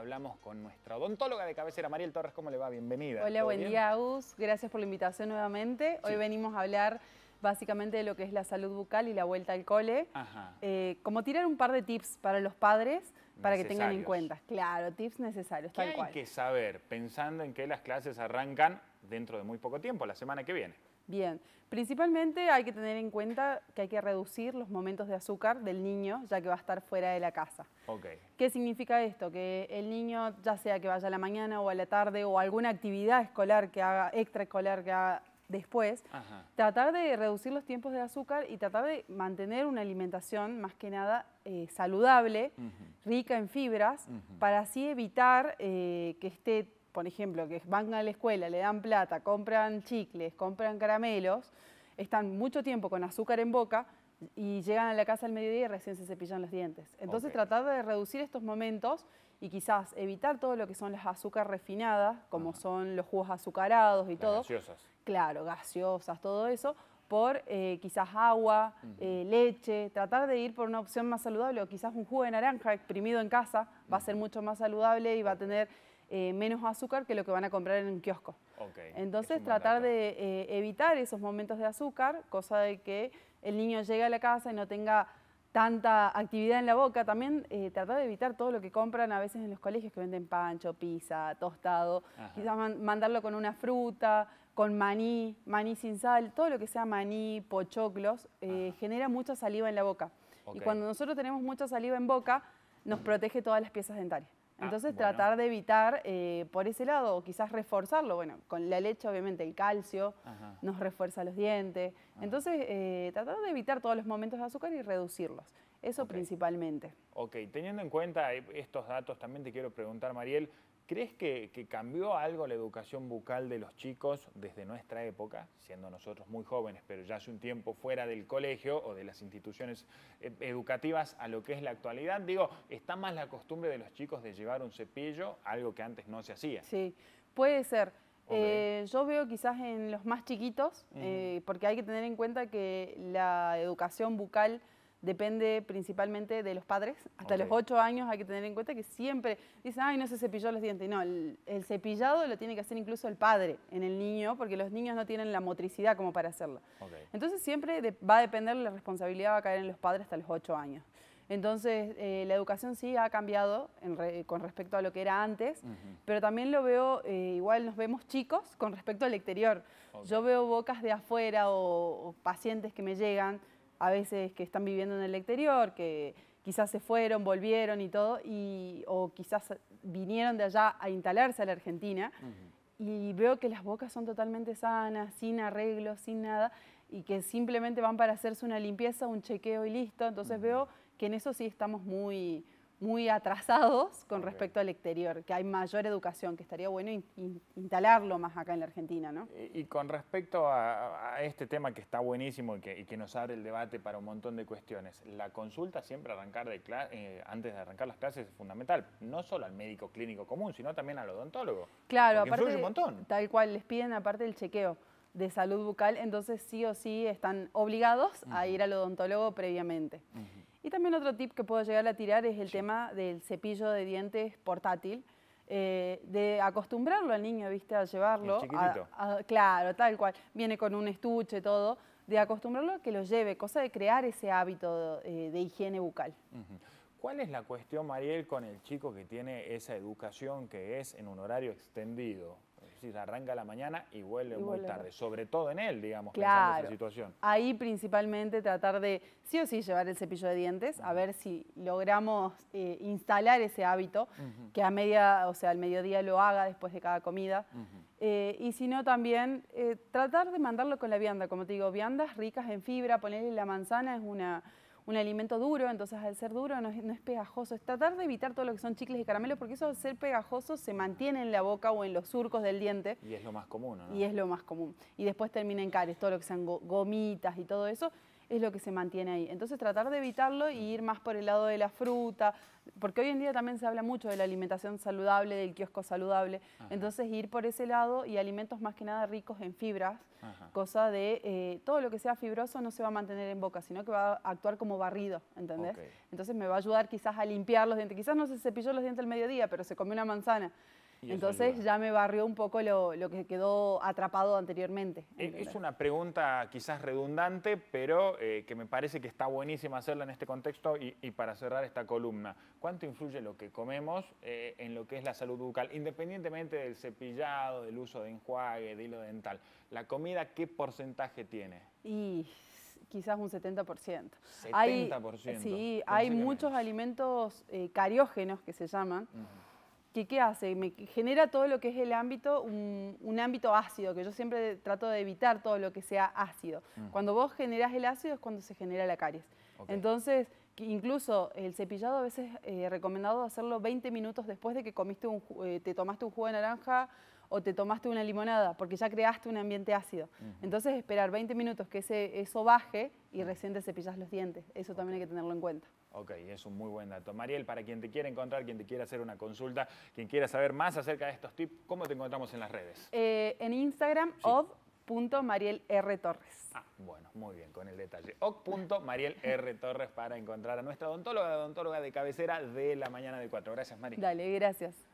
hablamos con nuestra odontóloga de cabecera, Mariel Torres. ¿Cómo le va? Bienvenida. Hola, buen día, Agus. Gracias por la invitación nuevamente. Hoy venimos a hablar básicamente de lo que es la salud bucal y la vuelta al cole. Eh, como tirar un par de tips para los padres para que tengan en cuenta. Claro, tips necesarios, hay que saber pensando en que las clases arrancan dentro de muy poco tiempo, la semana que viene? Bien, principalmente hay que tener en cuenta que hay que reducir los momentos de azúcar del niño, ya que va a estar fuera de la casa. ¿Qué significa esto? Que el niño, ya sea que vaya a la mañana o a la tarde o alguna actividad escolar que haga, extraescolar que haga después, tratar de reducir los tiempos de azúcar y tratar de mantener una alimentación más que nada eh, saludable, rica en fibras, para así evitar eh, que esté, por ejemplo, que van a la escuela, le dan plata, compran chicles, compran caramelos, están mucho tiempo con azúcar en boca y llegan a la casa al mediodía y recién se cepillan los dientes. Entonces tratar de reducir estos momentos y quizás evitar todo lo que son las azúcares refinadas, como son los jugos azucarados y todo. Gaseosas. Claro, gaseosas, todo eso, por eh, quizás agua, eh, leche, tratar de ir por una opción más saludable o quizás un jugo de naranja exprimido en casa va a ser mucho más saludable y va a tener eh, menos azúcar que lo que van a comprar en un kiosco. Entonces tratar de eh, evitar esos momentos de azúcar, cosa de que el niño llegue a la casa y no tenga tanta actividad en la boca, también eh, tratar de evitar todo lo que compran a veces en los colegios que venden pancho, pizza, tostado, quizás mandarlo con una fruta, con maní, maní sin sal, todo lo que sea maní, pochoclos, genera mucha saliva en la boca. Y cuando nosotros tenemos mucha saliva en boca, nos protege todas las piezas dentarias. Ah, Entonces tratar de evitar eh, por ese lado, o quizás reforzarlo. Bueno, con la leche obviamente el calcio nos refuerza los dientes. Entonces eh, tratar de evitar todos los momentos de azúcar y reducirlos. Eso principalmente. Ok, teniendo en cuenta eh, estos datos, también te quiero preguntar, Mariel, ¿Crees que, cambió algo la educación bucal de los chicos desde nuestra época, siendo nosotros muy jóvenes, pero ya hace un tiempo fuera del colegio o de las instituciones eh, educativas a lo que es la actualidad? Digo, está más la costumbre de los chicos de llevar un cepillo, algo que antes no se hacía. Sí, puede ser. Eh, yo veo quizás en los más chiquitos, eh, porque hay que tener en cuenta que la educación bucal depende principalmente de los padres. Hasta los ocho años hay que tener en cuenta que siempre dicen, ay, no se cepilló los dientes. No, el, cepillado lo tiene que hacer incluso el padre en el niño, porque los niños no tienen la motricidad como para hacerlo. Entonces siempre va a depender, la responsabilidad va a caer en los padres hasta los ocho años. Entonces, eh, la educación sí ha cambiado con respecto a lo que era antes, pero también lo veo, eh, igual nos vemos chicos con respecto al exterior. Yo veo bocas de afuera o pacientes que me llegan a veces que están viviendo en el exterior, que quizás se fueron, volvieron y todo, y, o quizás vinieron de allá a instalarse a la Argentina. Y veo que las bocas son totalmente sanas, sin arreglos, sin nada, y que simplemente van para hacerse una limpieza, un chequeo y listo. Entonces veo que en eso sí estamos muy, muy atrasados con respecto al exterior, que hay mayor educación, que estaría bueno instalarlo más acá en la Argentina, ¿no? Y, con respecto a, este tema que está buenísimo y que, nos abre el debate para un montón de cuestiones, la consulta siempre arrancar de eh, antes de arrancar las clases es fundamental, no solo al médico clínico común, sino también al odontólogo. Claro, aparte un montón. tal cual les piden aparte el chequeo de salud bucal, entonces sí o sí están obligados a ir al odontólogo previamente. Y también otro tip que puedo llegar a tirar es el tema del cepillo de dientes portátil. Eh, de acostumbrarlo al niño, ¿viste? A llevarlo. claro, tal cual. Viene con un estuche, todo. De acostumbrarlo a que lo lleve, cosa de crear ese hábito eh, de, higiene bucal. ¿Cuál es la cuestión, Mariel, con el chico que tiene esa educación que es en un horario extendido? se arranca la mañana y vuelve, muy tarde, sobre todo en él, digamos, claro. pensando esa situación. Ahí principalmente tratar de sí o sí llevar el cepillo de dientes, a ver si logramos eh, instalar ese hábito, que a media, o sea, al mediodía lo haga después de cada comida. Eh, y si no, también eh, tratar de mandarlo con la vianda, como te digo, viandas ricas en fibra, ponerle la manzana es una un alimento duro, entonces al ser duro no es, pegajoso. Es tratar de evitar todo lo que son chicles y caramelos, porque eso al ser pegajoso se mantiene en la boca o en los surcos del diente. Y es lo más común, ¿no? Y es lo más común. Y después termina en caries, todo lo que sean gomitas y todo eso es lo que se mantiene ahí. Entonces tratar de evitarlo y ir más por el lado de la fruta, porque hoy en día también se habla mucho de la alimentación saludable, del kiosco saludable, entonces ir por ese lado y alimentos más que nada ricos en fibras, cosa de eh, todo lo que sea fibroso no se va a mantener en boca, sino que va a actuar como barrido, ¿entendés? Entonces me va a ayudar quizás a limpiar los dientes, quizás no se cepilló los dientes al mediodía, pero se comió una manzana. Entonces ya me barrió un poco lo, que quedó atrapado anteriormente. Es una pregunta quizás redundante, pero eh, que me parece que está buenísima hacerla en este contexto y, para cerrar esta columna. ¿Cuánto influye lo que comemos eh, en lo que es la salud bucal? Independientemente del cepillado, del uso de enjuague, de hilo dental, ¿la comida qué porcentaje tiene? Y quizás un 70%. 70%. sí, hay muchos alimentos eh, cariógenos que se llaman que ¿qué hace? Me genera todo lo que es el ámbito, un, ámbito ácido, que yo siempre trato de evitar todo lo que sea ácido. Mm. Cuando vos generás el ácido es cuando se genera la caries. Entonces, incluso el cepillado a veces es eh, recomendado hacerlo 20 minutos después de que comiste un, eh, te tomaste un jugo de naranja o te tomaste una limonada, porque ya creaste un ambiente ácido. Entonces, esperar 20 minutos que ese, eso baje y mm. recién te cepillas los dientes. Eso también hay que tenerlo en cuenta. Ok, es un muy buen dato. Mariel, para quien te quiera encontrar, quien te quiera hacer una consulta, quien quiera saber más acerca de estos tips, ¿cómo te encontramos en las redes? Eh, en Instagram, sí. Ah, bueno, muy bien, con el detalle. Mariel para encontrar a nuestra odontóloga, odontóloga de cabecera de la mañana de cuatro. Gracias, Mariel. Dale, gracias.